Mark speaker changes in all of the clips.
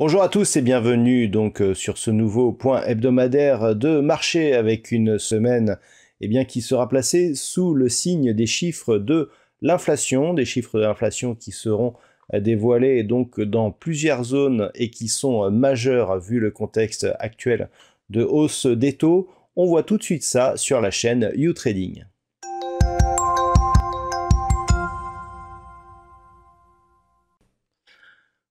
Speaker 1: Bonjour à tous et bienvenue donc euh, sur ce nouveau point hebdomadaire de marché avec une semaine eh bien, qui sera placée sous le signe des chiffres de l'inflation, des chiffres de l'inflation qui seront euh, dévoilés donc dans plusieurs zones et qui sont euh, majeurs vu le contexte actuel de hausse des taux. On voit tout de suite ça sur la chaîne U-Trading.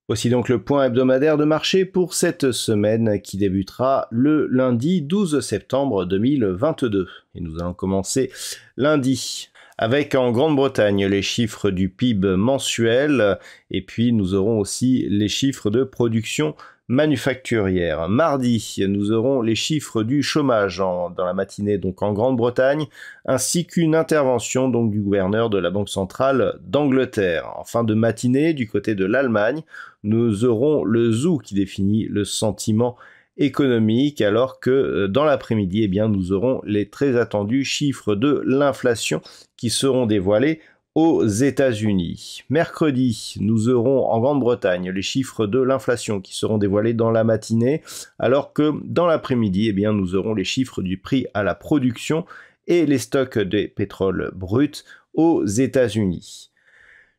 Speaker 1: Voici donc le point hebdomadaire de marché pour cette semaine qui débutera le lundi 12 septembre 2022. Et nous allons commencer lundi avec en Grande-Bretagne les chiffres du PIB mensuel et puis nous aurons aussi les chiffres de production manufacturière. Mardi, nous aurons les chiffres du chômage dans la matinée donc en Grande-Bretagne, ainsi qu'une intervention donc du gouverneur de la Banque centrale d'Angleterre. En fin de matinée, du côté de l'Allemagne, nous aurons le zoo qui définit le sentiment économique, alors que euh, dans l'après-midi, eh nous aurons les très attendus chiffres de l'inflation qui seront dévoilés aux États-Unis. Mercredi, nous aurons en Grande-Bretagne les chiffres de l'inflation qui seront dévoilés dans la matinée, alors que dans l'après-midi, eh bien, nous aurons les chiffres du prix à la production et les stocks des pétroles brut aux États-Unis.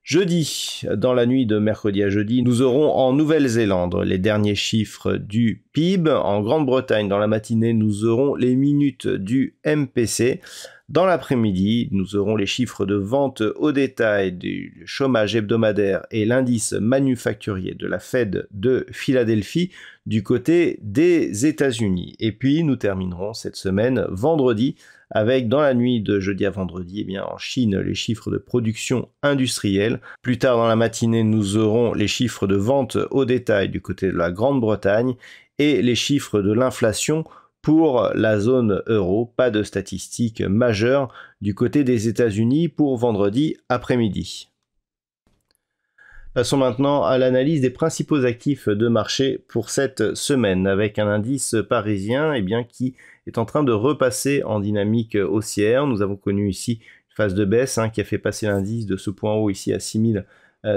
Speaker 1: Jeudi, dans la nuit de mercredi à jeudi, nous aurons en Nouvelle-Zélande les derniers chiffres du PIB. En Grande-Bretagne, dans la matinée, nous aurons les minutes du MPC. Dans l'après-midi, nous aurons les chiffres de vente au détail du chômage hebdomadaire et l'indice manufacturier de la Fed de Philadelphie du côté des États-Unis. Et puis nous terminerons cette semaine vendredi avec dans la nuit de jeudi à vendredi, eh bien, en Chine, les chiffres de production industrielle. Plus tard dans la matinée, nous aurons les chiffres de vente au détail du côté de la Grande-Bretagne et les chiffres de l'inflation pour la zone euro. Pas de statistiques majeures du côté des États-Unis pour vendredi après-midi. Passons maintenant à l'analyse des principaux actifs de marché pour cette semaine, avec un indice parisien et eh bien, qui est en train de repasser en dynamique haussière. Nous avons connu ici une phase de baisse hein, qui a fait passer l'indice de ce point haut ici à 6000.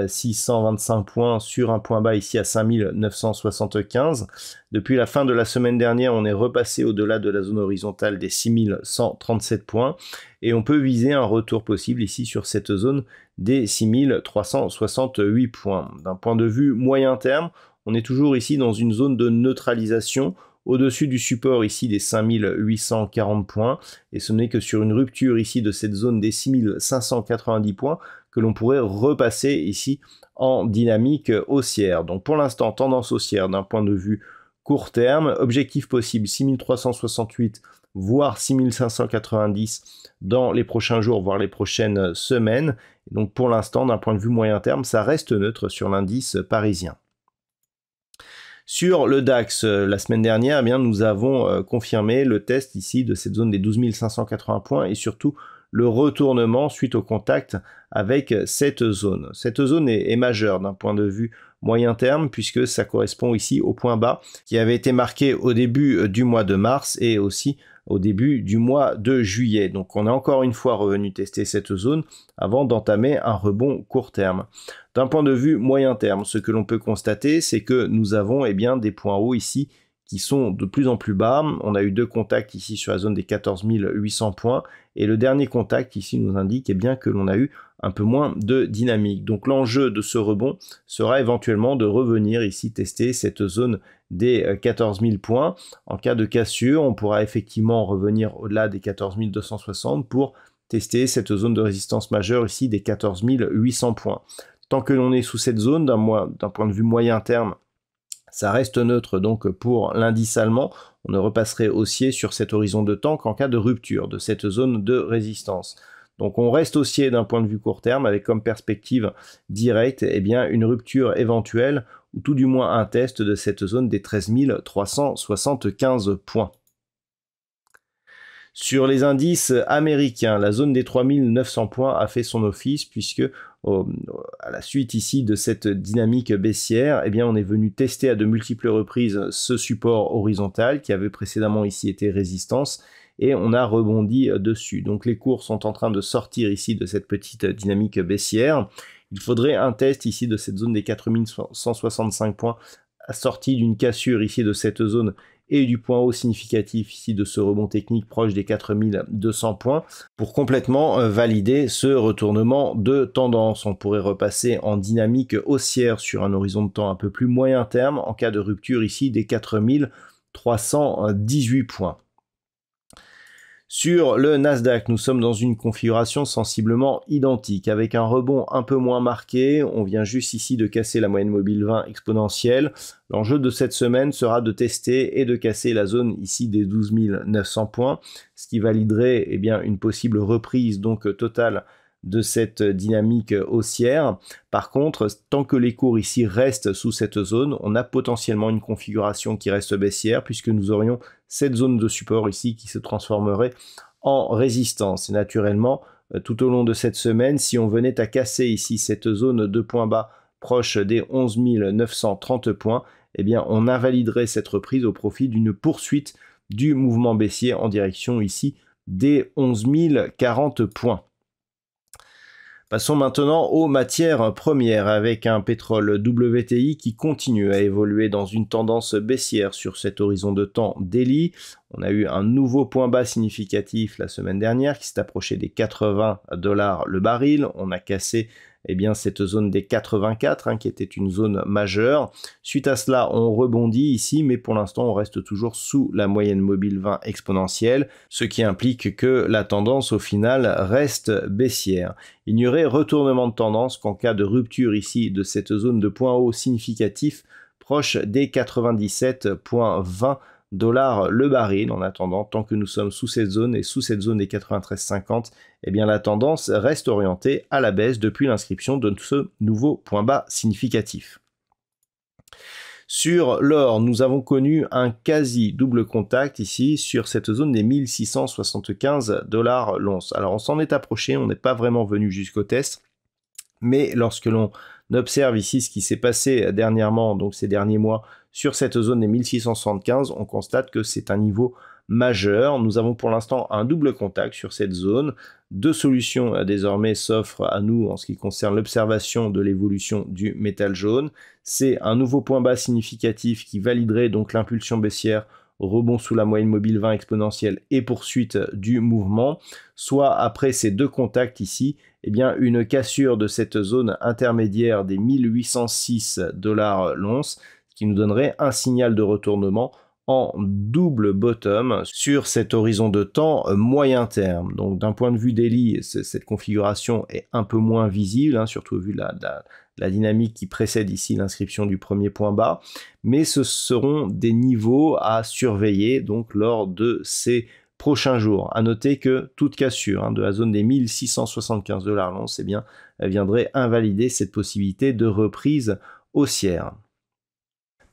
Speaker 1: 625 euh, points sur un point bas ici à 5975. Depuis la fin de la semaine dernière, on est repassé au-delà de la zone horizontale des 6137 points et on peut viser un retour possible ici sur cette zone des 6368 points. D'un point de vue moyen terme, on est toujours ici dans une zone de neutralisation au-dessus du support ici des 5840 points et ce n'est que sur une rupture ici de cette zone des 6590 points que l'on pourrait repasser ici en dynamique haussière. Donc pour l'instant, tendance haussière d'un point de vue court terme, objectif possible 6368 voire 6590 dans les prochains jours, voire les prochaines semaines. donc pour l'instant, d'un point de vue moyen terme, ça reste neutre sur l'indice parisien. Sur le DAX, euh, la semaine dernière, eh bien, nous avons euh, confirmé le test ici de cette zone des 12 580 points et surtout le retournement suite au contact avec cette zone. Cette zone est, majeure d'un point de vue moyen terme puisque ça correspond ici au point bas qui avait été marqué au début euh, du mois de mars et aussi au début du mois de juillet. Donc on est encore une fois revenu tester cette zone avant d'entamer un rebond court terme. D'un point de vue moyen terme, ce que l'on peut constater, c'est que nous avons eh bien, des points hauts ici sont de plus en plus bas. On a eu deux contacts ici sur la zone des 14 800 points. Et le dernier contact ici nous indique eh bien, que l'on a eu un peu moins de dynamique. Donc l'enjeu de ce rebond sera éventuellement de revenir ici tester cette zone des 14 euh, 000 points. En cas de cassure, on pourra effectivement revenir au-delà des 14 260 pour tester cette zone de résistance majeure ici des 14 800 points. Tant que l'on est sous cette zone, d'un point de vue moyen terme, ça reste neutre. Donc pour l'indice allemand, on ne repasserait haussier sur cet horizon de temps qu'en cas de rupture de cette zone de résistance. Donc on reste haussier d'un point de vue court terme avec comme perspective directe eh bien, une rupture éventuelle ou tout du moins un test de cette zone des 13 375 points. Sur les indices américains, la zone des 3900 points a fait son office puisque euh, à la suite ici de cette dynamique baissière, eh bien on est venu tester à de multiples reprises ce support horizontal qui avait précédemment ici été résistance et on a rebondi dessus. Donc les cours sont en train de sortir ici de cette petite dynamique baissière. Il faudrait un test ici de cette zone des 4165 points à sortie d'une cassure ici de cette zone et du point haut significatif ici de ce rebond technique proche des 4200 points pour complètement euh, valider ce retournement de tendance. On pourrait repasser en dynamique haussière sur un horizon de temps un peu plus moyen terme en cas de rupture ici des 4318 points. Sur le Nasdaq, nous sommes dans une configuration sensiblement identique, avec un rebond un peu moins marqué. On vient juste ici de casser la moyenne mobile 20 exponentielle. L'enjeu de cette semaine sera de tester et de casser la zone ici des 12 900 points, ce qui validerait eh bien, une possible reprise donc totale de cette dynamique haussière. Par contre, tant que les cours ici restent sous cette zone, on a potentiellement une configuration qui reste baissière puisque nous aurions cette zone de support ici qui se transformerait en résistance. naturellement, euh, tout au long de cette semaine, si on venait à casser ici cette zone de points bas proche des 11 930 points, eh bien on invaliderait cette reprise au profit d'une poursuite du mouvement baissier en direction ici des 11 040 points. Passons maintenant aux matières premières avec un pétrole WTI qui continue à évoluer dans une tendance baissière sur cet horizon de temps daily. On a eu un nouveau point bas significatif la semaine dernière qui s'est approché des 80 dollars le baril. On a cassé eh bien, cette zone des 84, hein, qui était une zone majeure. Suite à cela, on rebondit ici, mais pour l'instant, on reste toujours sous la moyenne mobile 20 exponentielle, ce qui implique que la tendance, au final, reste baissière. Il n'y aurait retournement de tendance qu'en cas de rupture ici de cette zone de point haut significatif proche des 97.20 dollars le baril. En attendant, tant que nous sommes sous cette zone et sous cette zone des 93,50, eh bien la tendance reste orientée à la baisse depuis l'inscription de ce nouveau point bas significatif. Sur l'or, nous avons connu un quasi double contact ici sur cette zone des 1675 dollars l'once. Alors on s'en est approché, on n'est pas vraiment venu jusqu'au test, mais lorsque l'on observe ici ce qui s'est passé dernièrement, donc ces derniers mois, sur cette zone des 1675, on constate que c'est un niveau majeur. Nous avons pour l'instant un double contact sur cette zone. Deux solutions euh, désormais s'offrent à nous en ce qui concerne l'observation de l'évolution du métal jaune. C'est un nouveau point bas significatif qui validerait donc l'impulsion baissière rebond sous la moyenne mobile 20 exponentielle et poursuite du mouvement, soit après ces deux contacts ici, eh bien une cassure de cette zone intermédiaire des 1806 dollars l'once, qui nous donnerait un signal de retournement en double bottom sur cet horizon de temps moyen terme. Donc d'un point de vue daily, cette configuration est un peu moins visible, hein, surtout vu la, dynamique qui précède ici l'inscription du premier point bas, mais ce seront des niveaux à surveiller donc lors de ces prochains jours. A noter que toute cassure hein, de la zone des 1675 dollars l'once et eh bien, viendrait invalider cette possibilité de reprise haussière.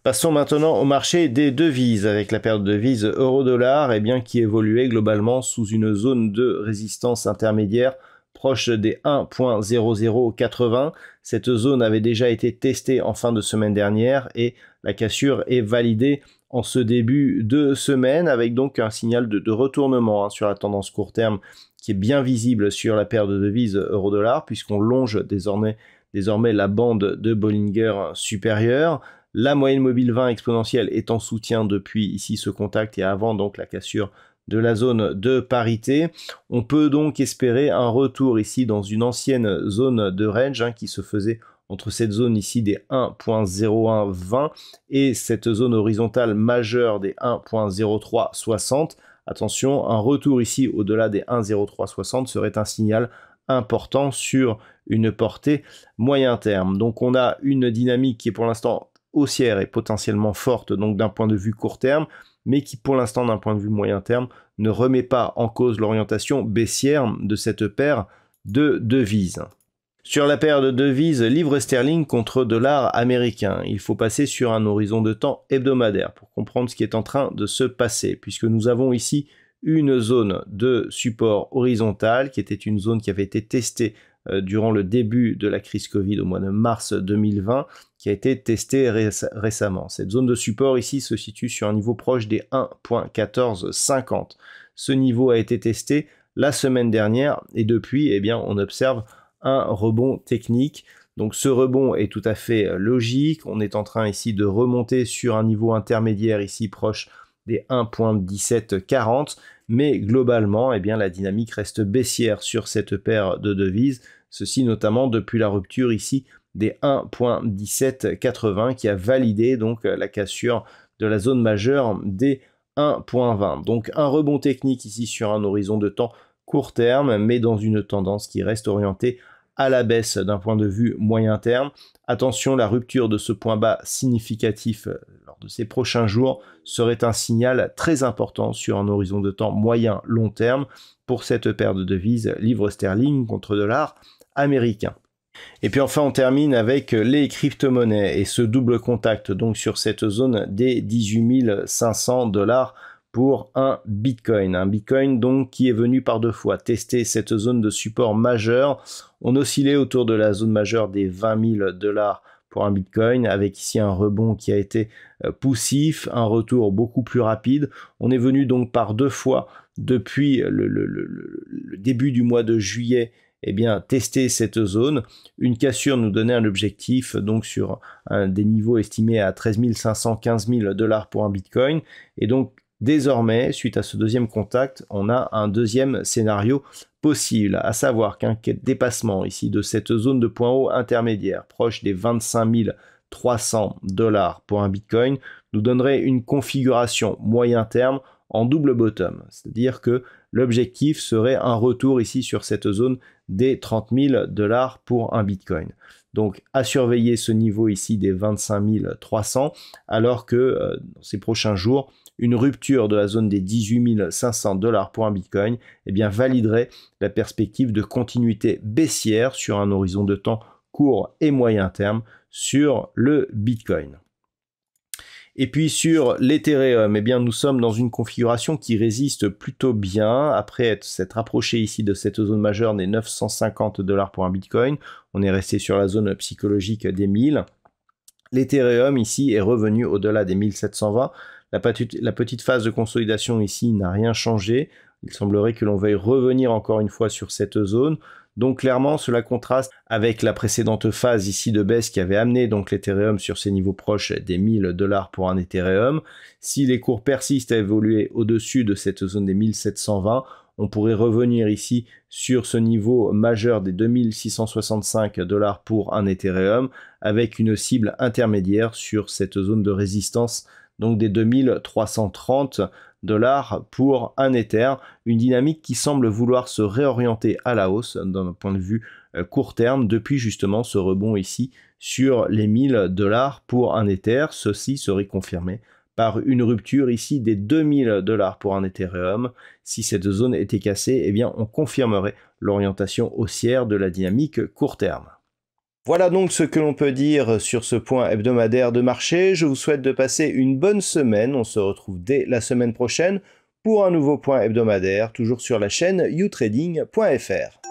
Speaker 1: Passons maintenant au marché des devises avec la paire de devises euro-dollar et eh bien qui évoluait globalement sous une zone de résistance intermédiaire proche des 1.0080. Cette zone avait déjà été testée en fin de semaine dernière et la cassure est validée en ce début de semaine avec donc un signal de, retournement hein, sur la tendance court terme qui est bien visible sur la paire de devises euro-dollar puisqu'on longe désormais, désormais la bande de Bollinger supérieure la moyenne mobile 20 exponentielle est en soutien depuis ici ce contact et avant donc la cassure de la zone de parité. On peut donc espérer un retour ici dans une ancienne zone de range hein, qui se faisait entre cette zone ici des 1.0120 et cette zone horizontale majeure des 1.0360. Attention, un retour ici au-delà des 1.0360 serait un signal important sur une portée moyen terme. Donc on a une dynamique qui est pour l'instant haussière et potentiellement forte, donc d'un point de vue court terme, mais qui pour l'instant d'un point de vue moyen terme ne remet pas en cause l'orientation baissière de cette paire de devises. Sur la paire de devises livre sterling contre dollar américain, il faut passer sur un horizon de temps hebdomadaire pour comprendre ce qui est en train de se passer, puisque nous avons ici une zone de support horizontal qui était une zone qui avait été testée euh, durant le début de la crise Covid au mois de mars 2020 qui a été testée récemment. Cette zone de support ici se situe sur un niveau proche des 1.1450. Ce niveau a été testé la semaine dernière et depuis, eh bien, on observe un rebond technique. Donc ce rebond est tout à fait euh, logique. On est en train ici de remonter sur un niveau intermédiaire ici proche des 1.1740 mais globalement, eh bien, la dynamique reste baissière sur cette paire de devises, ceci notamment depuis la rupture ici des 1.1780 qui a validé donc la cassure de la zone majeure des 1.20. Donc un rebond technique ici sur un horizon de temps court terme, mais dans une tendance qui reste orientée à la baisse d'un point de vue moyen terme. Attention, la rupture de ce point bas significatif de ces prochains jours serait un signal très important sur un horizon de temps moyen-long terme pour cette paire de devises livre sterling contre dollar américain. Et puis enfin, on termine avec les crypto-monnaies et ce double contact donc sur cette zone des 18 500 dollars pour un Bitcoin. Un Bitcoin donc qui est venu par deux fois tester cette zone de support majeur On oscillait autour de la zone majeure des 20 000 dollars pour un Bitcoin, avec ici un rebond qui a été euh, poussif, un retour beaucoup plus rapide. On est venu donc par deux fois depuis le, début du mois de juillet et eh bien, tester cette zone. Une cassure nous donnait un objectif donc sur un, des niveaux estimés à 13 500, 000 dollars pour un bitcoin. Et donc, Désormais, suite à ce deuxième contact, on a un deuxième scénario possible, à savoir qu'un dépassement ici de cette zone de point haut intermédiaire proche des 25 300 dollars pour un Bitcoin nous donnerait une configuration moyen terme en double bottom, c'est-à-dire que l'objectif serait un retour ici sur cette zone des 30 000 dollars pour un Bitcoin. Donc à surveiller ce niveau ici des 25 300 alors que euh, dans ces prochains jours, une rupture de la zone des 18 500 dollars pour un Bitcoin eh bien, validerait la perspective de continuité baissière sur un horizon de temps court et moyen terme sur le Bitcoin. Et puis sur l'Ethereum, eh bien nous sommes dans une configuration qui résiste plutôt bien. Après s'être rapproché ici de cette zone majeure des 950 dollars pour un Bitcoin, on est resté sur la zone psychologique des 1000. L'Ethereum ici est revenu au-delà des 1720 la petite, phase de consolidation ici n'a rien changé. Il semblerait que l'on veuille revenir encore une fois sur cette zone. Donc clairement, cela contraste avec la précédente phase ici de baisse qui avait amené donc l'Ethereum sur ses niveaux proches des 1000 dollars pour un Ethereum. Si les cours persistent à évoluer au-dessus de cette zone des 1720, on pourrait revenir ici sur ce niveau majeur des 2665 dollars pour un Ethereum avec une cible intermédiaire sur cette zone de résistance donc des 2330 dollars pour un éther, une dynamique qui semble vouloir se réorienter à la hausse d'un point de vue euh, court terme depuis justement ce rebond ici sur les 1000 dollars pour un éther. Ceci serait confirmé par une rupture ici des 2000 dollars pour un Ethereum. Si cette zone était cassée, eh bien on confirmerait l'orientation haussière de la dynamique court terme. Voilà donc ce que l'on peut dire sur ce point hebdomadaire de marché. Je vous souhaite de passer une bonne semaine. On se retrouve dès la semaine prochaine pour un nouveau point hebdomadaire, toujours sur la chaîne youtrading.fr.